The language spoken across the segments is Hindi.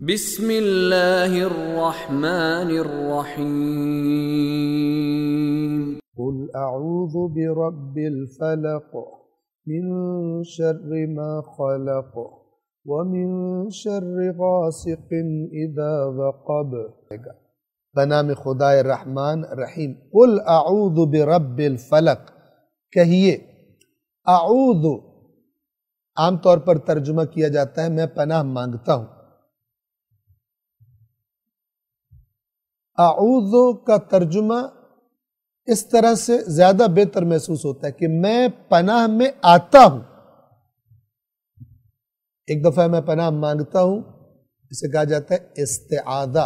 بسم الله الرحمن الرحيم قل أعوذ برب الفلق من شر ما خلق ومن شر غاسق إذا وقب بنام نام خدای رحمان رحیم قل اعوذ برب الفلق کہیے اعوذ عام طور پر ترجمہ کیا جاتا ہے میں پناہ مانگتا ہوں आऊजो का तर्जुमा इस तरह से ज्यादा बेहतर महसूस होता है कि मैं पनाह में आता हूं एक दफा मैं पनाह मांगता हूं इसे कहा जाता है इस्तेदा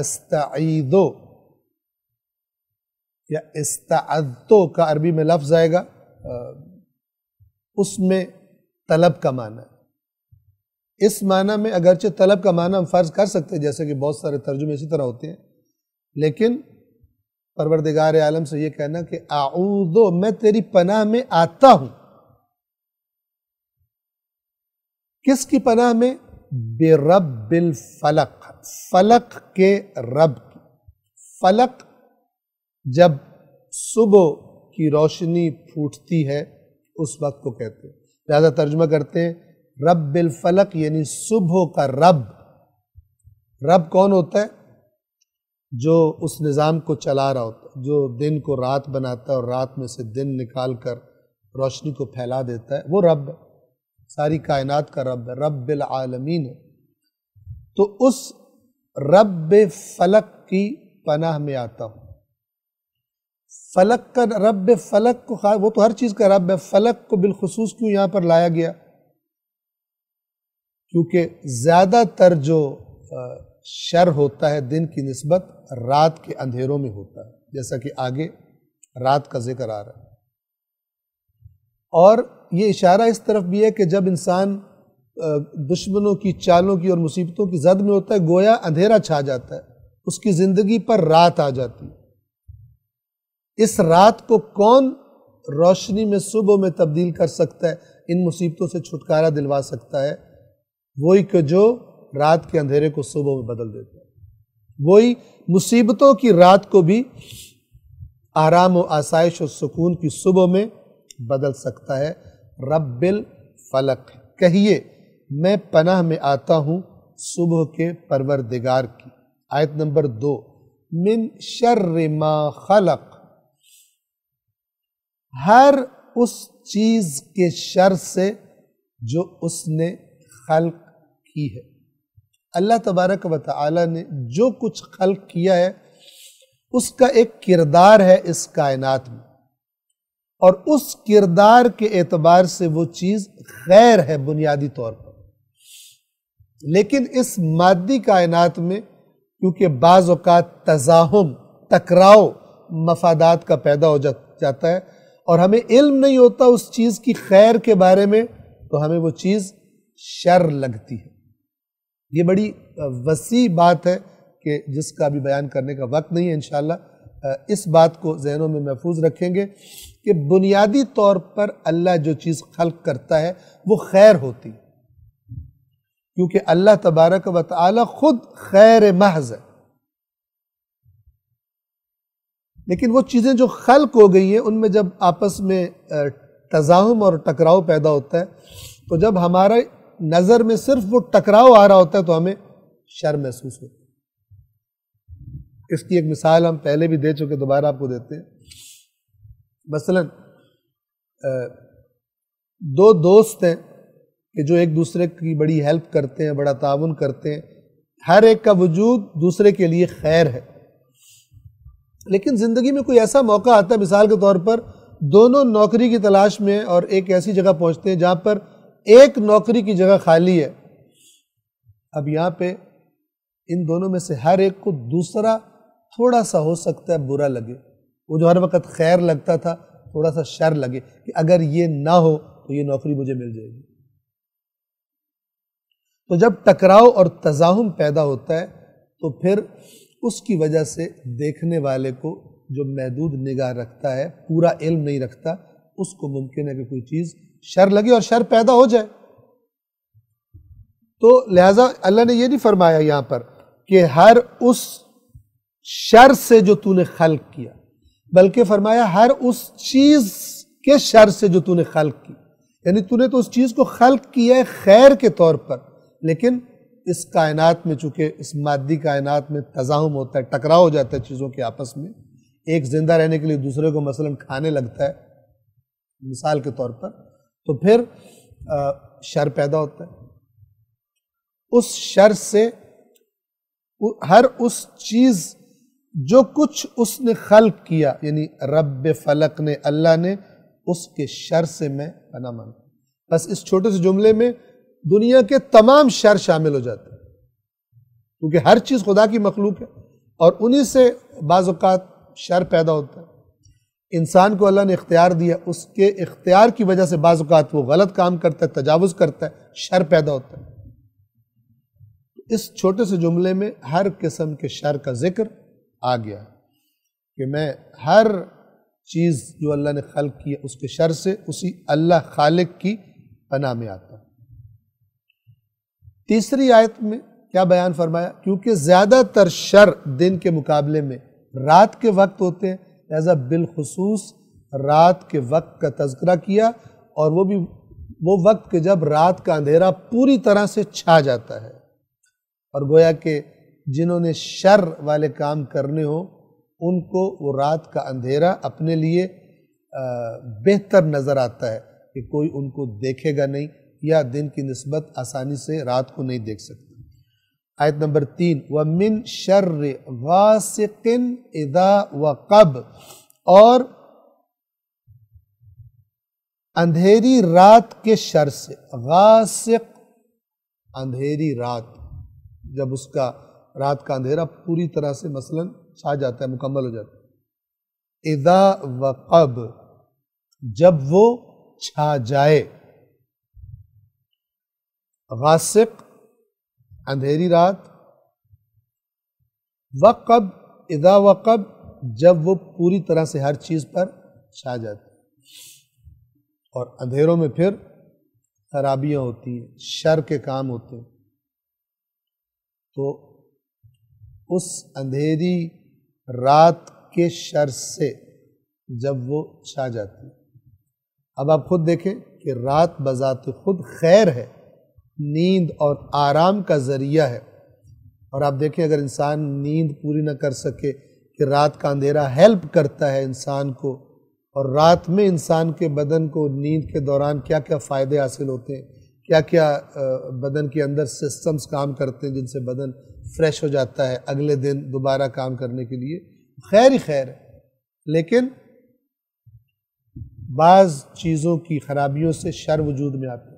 अस्तो या इस्तो का अरबी में लफ्ज आएगा उसमें तलब का माना इस माना में अगरचे तलब का माना हम फ़र्ज़ कर सकते हैं जैसे कि बहुत सारे तर्जुमे इसी तरह होते हैं लेकिन परवरदिगार आलम से ये कहना कि आऊदो मैं तेरी पनाह में आता हूं किसकी पनाह में बेरब बिल फलक फलक के रब की फलक जब सुबह की रोशनी फूटती है उस वक्त को कहते हैं ज़्यादा तर्जमा करते हैं रब फलक यानी सुबह का रब रब कौन होता है जो उस निज़ाम को चला रहा होता है जो दिन को रात बनाता है और रात में से दिन निकाल कर रोशनी को फैला देता है वो रब है सारी कायनात का रब है रब आलमीन है तो उस रब फलक की पनाह में आता हूँ फलक का रब फलक को वो तो हर चीज़ का रब है फलक को बिलखसूस क्यों यहाँ पर लाया गया क्योंकि ज़्यादातर जो शर होता है दिन की नस्बत रात के अंधेरों में होता है जैसा कि आगे रात का जिक्र आ रहा है और ये इशारा इस तरफ भी है कि जब इंसान दुश्मनों की चालों की और मुसीबतों की जद में होता है गोया अंधेरा छा जाता है उसकी ज़िंदगी पर रात आ जाती है इस रात को कौन रोशनी में सुबह में तब्दील कर सकता है इन मुसीबतों से छुटकारा दिलवा सकता है वही को जो रात के अंधेरे को सुबह में बदल देता है वही मुसीबतों की रात को भी आराम और आसाइश और सुकून की सुबह में बदल सकता है रब्बिल फलक कहिए मैं पनाह में आता हूँ सुबह के परवरदिगार की आयत नंबर दो मिन शर्र मा खलक हर उस चीज के शर से जो उसने खल्क ही है अल्लाह तबारक व ने जो कुछ खल किया है उसका एक किरदार है इस कायनात में और उस किरदार के एतबार से वो चीज़ खैर है बुनियादी तौर पर लेकिन इस मादी कायनात में क्योंकि बाज़ अवत तजाहम टकराव मफादात का पैदा हो जा, जाता है और हमें इल्म नहीं होता उस चीज़ की खैर के बारे में तो हमें वो चीज़ शर लगती है ये बड़ी वसी बात है कि जिसका अभी बयान करने का वक्त नहीं है इन इस बात को जहनों में महफूज रखेंगे कि बुनियादी तौर पर अल्लाह जो चीज़ खल करता है वो खैर होती क्योंकि अल्लाह तबारक व ताली खुद खैर महज है लेकिन वो चीज़ें जो खल्क हो गई हैं उनमें जब आपस में तजाहम और टकराव पैदा होता है तो जब हमारा नज़र में सिर्फ वो टकराव आ रहा होता है तो हमें शर्म महसूस होती है इसकी एक मिसाल हम पहले भी दे चुके दोबारा आपको देते हैं मसलन दो दोस्त हैं कि जो एक दूसरे की बड़ी हेल्प करते हैं बड़ा ताउन करते हैं हर एक का वजूद दूसरे के लिए खैर है लेकिन ज़िंदगी में कोई ऐसा मौका आता है मिसाल के तौर पर दोनों नौकरी की तलाश में और एक ऐसी जगह पहुंचते हैं जहां पर एक नौकरी की जगह खाली है अब यहाँ पे इन दोनों में से हर एक को दूसरा थोड़ा सा हो सकता है बुरा लगे वो जो हर वक्त खैर लगता था थोड़ा सा शर लगे कि अगर ये ना हो तो ये नौकरी मुझे मिल जाएगी तो जब टकराव और तजाहम पैदा होता है तो फिर उसकी वजह से देखने वाले को जो महदूद निगाह रखता है पूरा इल्म नहीं रखता उसको मुमकिन है कि कोई चीज़ शर लगे और शर पैदा हो जाए तो लिहाजा अल्लाह ने यह नहीं फरमाया यहां पर कि हर उस शर से जो तूने खल्क किया बल्कि फरमाया हर उस चीज़ के शर से जो तूने खल्क की यानी तूने तो उस चीज़ को खल्क किया है खैर के तौर पर लेकिन इस कायनात में चूंकि इस मादी कायनात में तजाहम होता है टकराव हो जाता है चीज़ों के आपस में एक ज़िंदा रहने के लिए दूसरे को मसलन खाने लगता है मिसाल के तौर पर तो फिर शर पैदा होता है उस शर से हर उस चीज जो कुछ उसने खल्क किया यानी रब फलक ने अल्लाह ने उसके शर से मैं पना मांगता बस इस छोटे से जुमले में दुनिया के तमाम शर शामिल हो जाते हैं क्योंकि हर चीज़ खुदा की मखलूक है और उन्हीं से बाज़ात शर पैदा होता है इंसान को अल्लाह ने इख्तियार दिया उसके इख्तियार की वजह से बाज़ात वो गलत काम करता है तजावज़ करता है शर पैदा होता है इस छोटे से जुमले में हर किस्म के शर का जिक्र आ गया कि मैं हर चीज़ जो अल्लाह ने खल की है उसके शर से उसी अल्लाह खालिक की पना में आता तीसरी आयत में क्या बयान फरमाया क्योंकि ज़्यादातर शर दिन के मुकाबले में रात के वक्त होते हैं लिहाजा बिलखसूस रात के वक्त का तस्करा किया और वो भी वो वक्त के जब रात का अंधेरा पूरी तरह से छा जाता है और गोया के जिन्होंने शर वाले काम करने हो उनको वो रात का अंधेरा अपने लिए बेहतर नज़र आता है कि कोई उनको देखेगा नहीं या दिन की नस्बत आसानी से रात को नहीं देख सकता आयत नंबर तीन व मिन शर्र वासिकिन इदा व कब और अंधेरी रात के शर से गासिक अंधेरी रात जब उसका रात का अंधेरा पूरी तरह से मसलन छा जाता है मुकम्मल हो जाता है इदा व कब जब वो छा जाए गासिक अंधेरी रात वक़ब इदा वक़ब जब वो पूरी तरह से हर चीज़ पर छा जाती और अंधेरों में फिर खराबियाँ होती हैं शर के काम होते हैं तो उस अंधेरी रात के शर से जब वो छा जाती अब आप खुद देखें कि रात बजात खुद खैर है नींद और आराम का ज़रिया है और आप देखें अगर इंसान नींद पूरी ना कर सके कि रात का अंधेरा हेल्प करता है इंसान को और रात में इंसान के बदन को नींद के दौरान क्या क्या फ़ायदे हासिल होते हैं क्या क्या बदन के अंदर सिस्टम्स काम करते हैं जिनसे बदन फ्रेश हो जाता है अगले दिन दोबारा काम करने के लिए खैर ही खैर लेकिन बाज़ चीज़ों की खराबियों से शर वजूद में आते हैं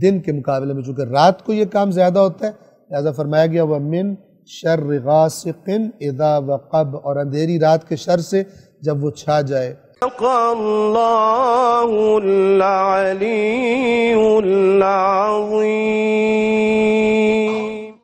दिन के मुकाबले में चूँकि रात को यह काम ज़्यादा होता है लिहाजा फरमाया गया व मिन शर गासिन इदा वक़ब और अंधेरी रात के शर से जब वो छा जाए